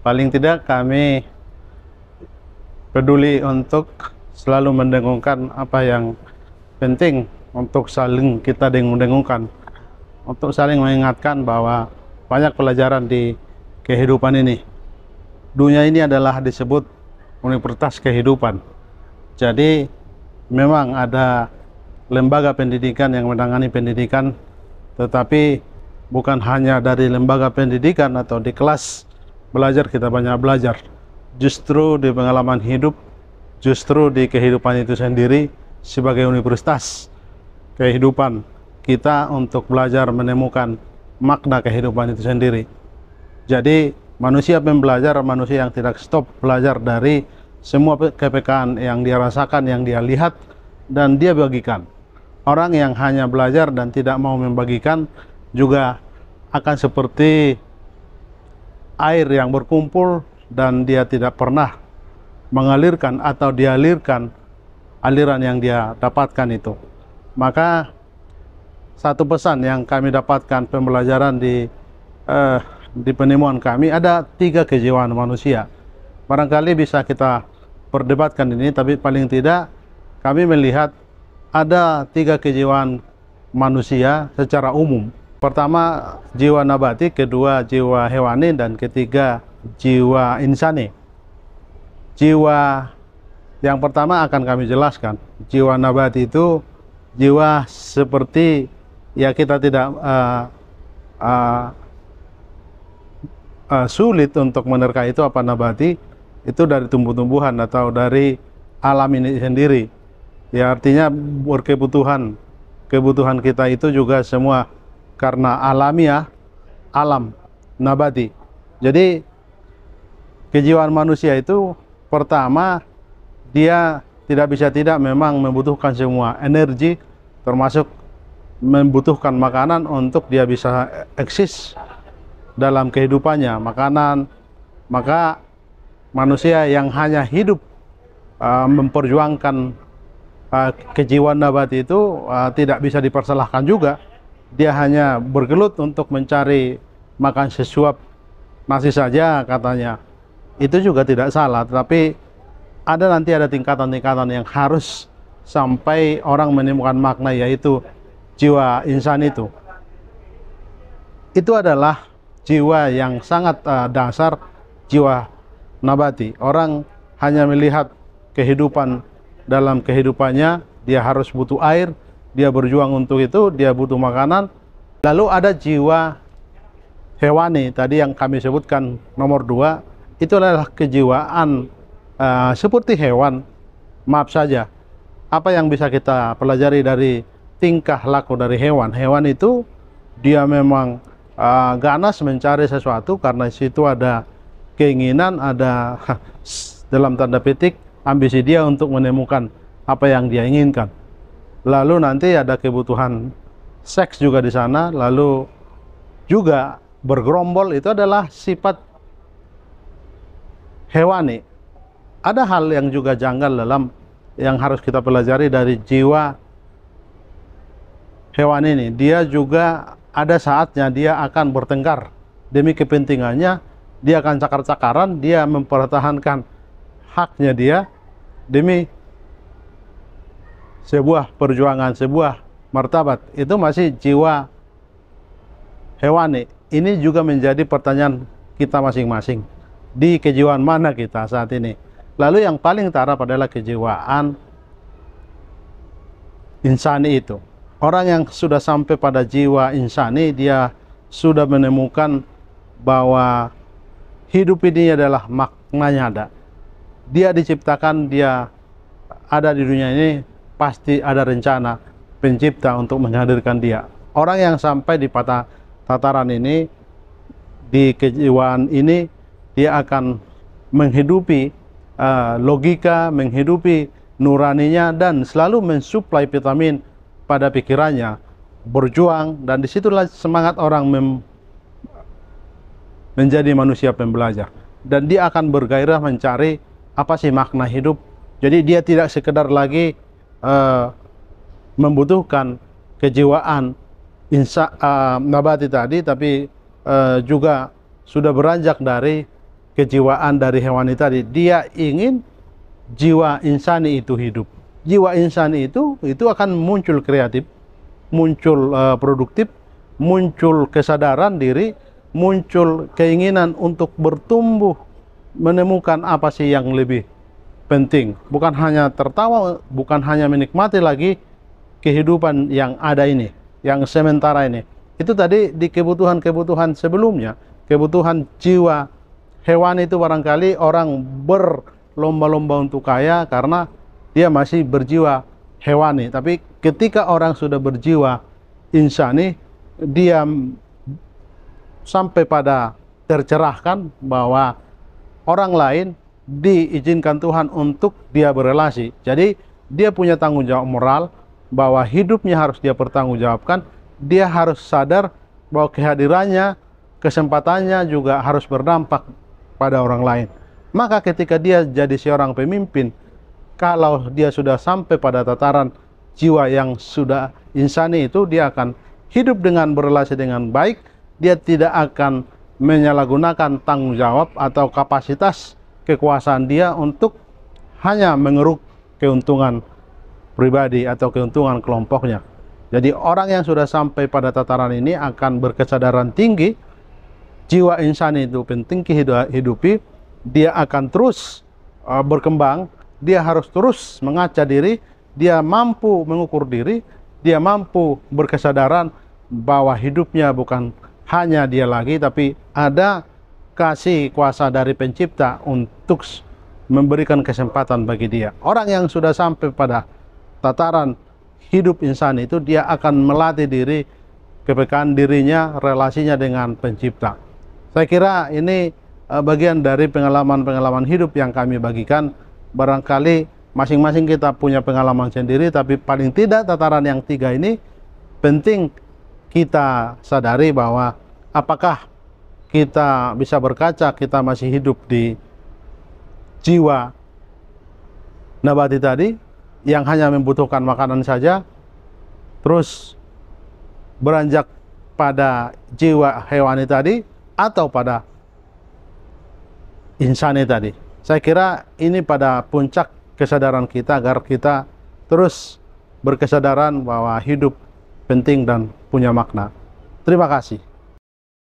paling tidak kami peduli untuk selalu mendengungkan apa yang penting untuk saling kita dengung-dengungkan untuk saling mengingatkan bahwa banyak pelajaran di kehidupan ini dunia ini adalah disebut universitas kehidupan jadi memang ada lembaga pendidikan yang menangani pendidikan tetapi bukan hanya dari lembaga pendidikan atau di kelas belajar kita banyak belajar justru di pengalaman hidup justru di kehidupan itu sendiri sebagai universitas kehidupan kita untuk belajar menemukan makna kehidupan itu sendiri jadi manusia pembelajar manusia yang tidak stop belajar dari semua kepekaan yang dia rasakan yang dia lihat dan dia bagikan orang yang hanya belajar dan tidak mau membagikan juga akan seperti air yang berkumpul dan dia tidak pernah mengalirkan atau dialirkan aliran yang dia dapatkan itu. Maka satu pesan yang kami dapatkan pembelajaran di eh, di penemuan kami ada tiga kejiwaan manusia. Barangkali bisa kita perdebatkan ini, tapi paling tidak kami melihat ada tiga kejiwaan manusia secara umum Pertama jiwa nabati, kedua jiwa hewani, dan ketiga jiwa insani. Jiwa yang pertama akan kami jelaskan. Jiwa nabati itu jiwa seperti ya kita tidak uh, uh, uh, sulit untuk menerka itu apa nabati itu dari tumbuh-tumbuhan atau dari alam ini sendiri ya artinya berkebutuhan kebutuhan kita itu juga semua karena alamiah alam nabati. Jadi kejiwaan manusia itu pertama dia tidak bisa tidak memang membutuhkan semua energi termasuk membutuhkan makanan untuk dia bisa eksis dalam kehidupannya makanan maka manusia yang hanya hidup uh, memperjuangkan uh, kejiwaan nabati itu uh, tidak bisa dipersalahkan juga dia hanya bergelut untuk mencari makan sesuap nasi saja katanya itu juga tidak salah tetapi ada nanti ada tingkatan-tingkatan yang harus sampai orang menemukan makna yaitu jiwa insan itu itu adalah jiwa yang sangat uh, dasar jiwa nabati orang hanya melihat kehidupan dalam kehidupannya dia harus butuh air dia berjuang untuk itu, dia butuh makanan. Lalu ada jiwa hewani tadi yang kami sebutkan nomor dua, itu adalah kejiwaan uh, seperti hewan. Maaf saja, apa yang bisa kita pelajari dari tingkah laku dari hewan? Hewan itu dia memang uh, ganas mencari sesuatu karena situ ada keinginan, ada dalam tanda petik ambisi dia untuk menemukan apa yang dia inginkan lalu nanti ada kebutuhan seks juga di sana, lalu juga bergerombol itu adalah sifat hewani. Ada hal yang juga janggal dalam yang harus kita pelajari dari jiwa hewan ini. Dia juga ada saatnya dia akan bertengkar demi kepentingannya, dia akan cakar-cakaran, dia mempertahankan haknya dia demi sebuah perjuangan, sebuah martabat itu masih jiwa hewani. Ini juga menjadi pertanyaan kita masing-masing. Di kejiwaan mana kita saat ini? Lalu yang paling taraf adalah kejiwaan insani itu. Orang yang sudah sampai pada jiwa insani, dia sudah menemukan bahwa hidup ini adalah maknanya ada. Dia diciptakan, dia ada di dunia ini pasti ada rencana pencipta untuk menghadirkan dia. Orang yang sampai di patah tataran ini di kejiwaan ini dia akan menghidupi uh, logika, menghidupi nuraninya dan selalu mensuplai vitamin pada pikirannya, berjuang dan disitulah semangat orang mem menjadi manusia pembelajar dan dia akan bergairah mencari apa sih makna hidup. Jadi dia tidak sekedar lagi uh, membutuhkan kejiwaan insa uh, eh, nabati tadi tapi uh, juga sudah beranjak dari kejiwaan dari hewani tadi dia ingin jiwa insani itu hidup jiwa insani itu itu akan muncul kreatif muncul uh, produktif muncul kesadaran diri muncul keinginan untuk bertumbuh menemukan apa sih yang lebih penting. Bukan hanya tertawa, bukan hanya menikmati lagi kehidupan yang ada ini, yang sementara ini. Itu tadi di kebutuhan-kebutuhan sebelumnya, kebutuhan jiwa hewan itu barangkali orang berlomba-lomba untuk kaya karena dia masih berjiwa hewani. Tapi ketika orang sudah berjiwa insani, dia sampai pada tercerahkan bahwa orang lain diizinkan Tuhan untuk dia berrelasi. Jadi dia punya tanggung jawab moral bahwa hidupnya harus dia pertanggungjawabkan. Dia harus sadar bahwa kehadirannya, kesempatannya juga harus berdampak pada orang lain. Maka ketika dia jadi seorang pemimpin, kalau dia sudah sampai pada tataran jiwa yang sudah insani itu, dia akan hidup dengan berrelasi dengan baik, dia tidak akan menyalahgunakan tanggung jawab atau kapasitas kekuasaan dia untuk hanya mengeruk keuntungan pribadi atau keuntungan kelompoknya. Jadi orang yang sudah sampai pada tataran ini akan berkesadaran tinggi, jiwa insan itu penting hidupi, dia akan terus uh, berkembang, dia harus terus mengaca diri, dia mampu mengukur diri, dia mampu berkesadaran bahwa hidupnya bukan hanya dia lagi, tapi ada kasih kuasa dari pencipta untuk memberikan kesempatan bagi dia. Orang yang sudah sampai pada tataran hidup insan itu dia akan melatih diri kepekaan dirinya, relasinya dengan pencipta. Saya kira ini e, bagian dari pengalaman-pengalaman hidup yang kami bagikan. Barangkali masing-masing kita punya pengalaman sendiri, tapi paling tidak tataran yang tiga ini penting kita sadari bahwa apakah kita bisa berkaca kita masih hidup di jiwa nabati tadi yang hanya membutuhkan makanan saja terus beranjak pada jiwa hewani tadi atau pada insani tadi. Saya kira ini pada puncak kesadaran kita agar kita terus berkesadaran bahwa hidup penting dan punya makna. Terima kasih.